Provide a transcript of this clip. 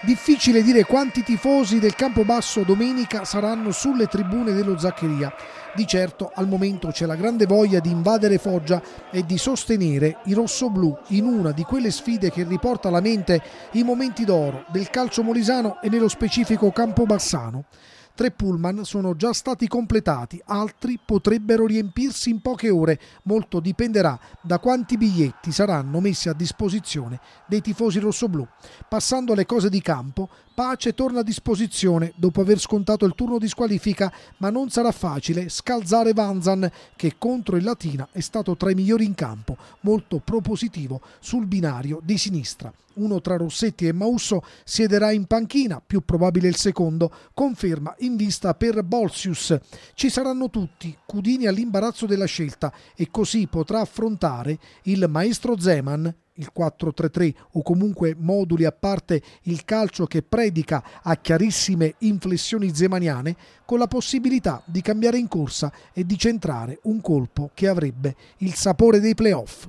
Difficile dire quanti tifosi del Campobasso domenica saranno sulle tribune dello Zaccheria. Di certo al momento c'è la grande voglia di invadere Foggia e di sostenere i rossoblù in una di quelle sfide che riporta alla mente i momenti d'oro del calcio molisano e nello specifico campobassano. Tre pullman sono già stati completati, altri potrebbero riempirsi in poche ore. Molto dipenderà da quanti biglietti saranno messi a disposizione dei tifosi rossoblù. Passando alle cose di campo, Pace torna a disposizione dopo aver scontato il turno di squalifica, ma non sarà facile scalzare Vanzan che contro il Latina è stato tra i migliori in campo, molto propositivo sul binario di sinistra uno tra Rossetti e Mausso siederà in panchina, più probabile il secondo, conferma in vista per Bolsius. Ci saranno tutti, Cudini all'imbarazzo della scelta e così potrà affrontare il maestro Zeman il 4-3-3 o comunque moduli a parte il calcio che predica a chiarissime inflessioni zemaniane, con la possibilità di cambiare in corsa e di centrare un colpo che avrebbe il sapore dei playoff.